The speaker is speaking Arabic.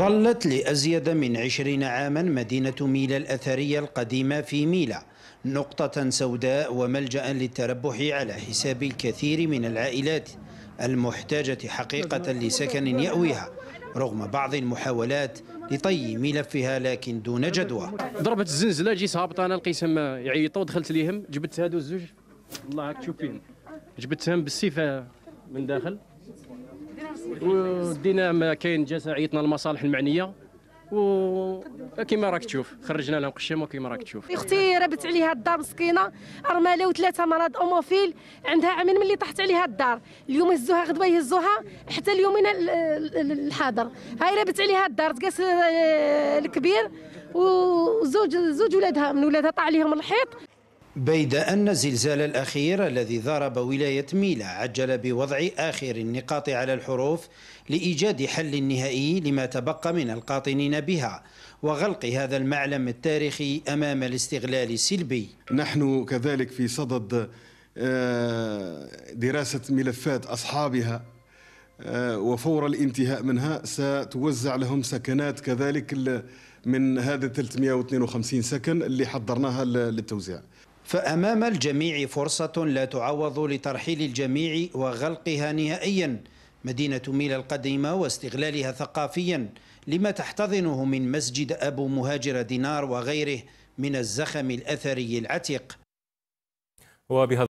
ظلت لأزيد من عشرين عاما مدينة ميلا الأثرية القديمة في ميلا نقطة سوداء وملجأ للتربح على حساب الكثير من العائلات المحتاجة حقيقة لسكن يأويها رغم بعض المحاولات لطي ملفها لكن دون جدوى ضربت الزنزلة جيت هابطة أنا لقيتهم يعيطوا دخلت ليهم جبت هادو الزوج الله هاك تشوفين جبتهم بالسيفة من داخل و ودينا ما كاين جلسه عيطنا المصالح المعنيه وكما راك تشوف خرجنا لهم قشيمه كما راك تشوف اختي ربت عليها الدار مسكينه رماله وثلاثه مرض اوموفيل عندها عامين ملي طاحت عليها الدار اليوم هزوها غدوه يهزوها حتى اليومين الحاضر هاي ربت عليها الدار تقاس آه، الكبير وزوج زوج ولادها من ولادها طاح عليهم الحيط بيد أن الزلزال الأخير الذي ضرب ولاية ميلا عجل بوضع آخر النقاط على الحروف لإيجاد حل نهائي لما تبقى من القاطنين بها وغلق هذا المعلم التاريخي أمام الاستغلال السلبي نحن كذلك في صدد آه، دراسة ملفات أصحابها آه، وفور الانتهاء منها ستوزع لهم سكنات كذلك من هذا 352 سكن اللي حضرناها للتوزيع فأمام الجميع فرصة لا تعوض لترحيل الجميع وغلقها نهائيا مدينة ميلا القديمة واستغلالها ثقافيا لما تحتضنه من مسجد أبو مهاجر دينار وغيره من الزخم الأثري العتيق وبهذا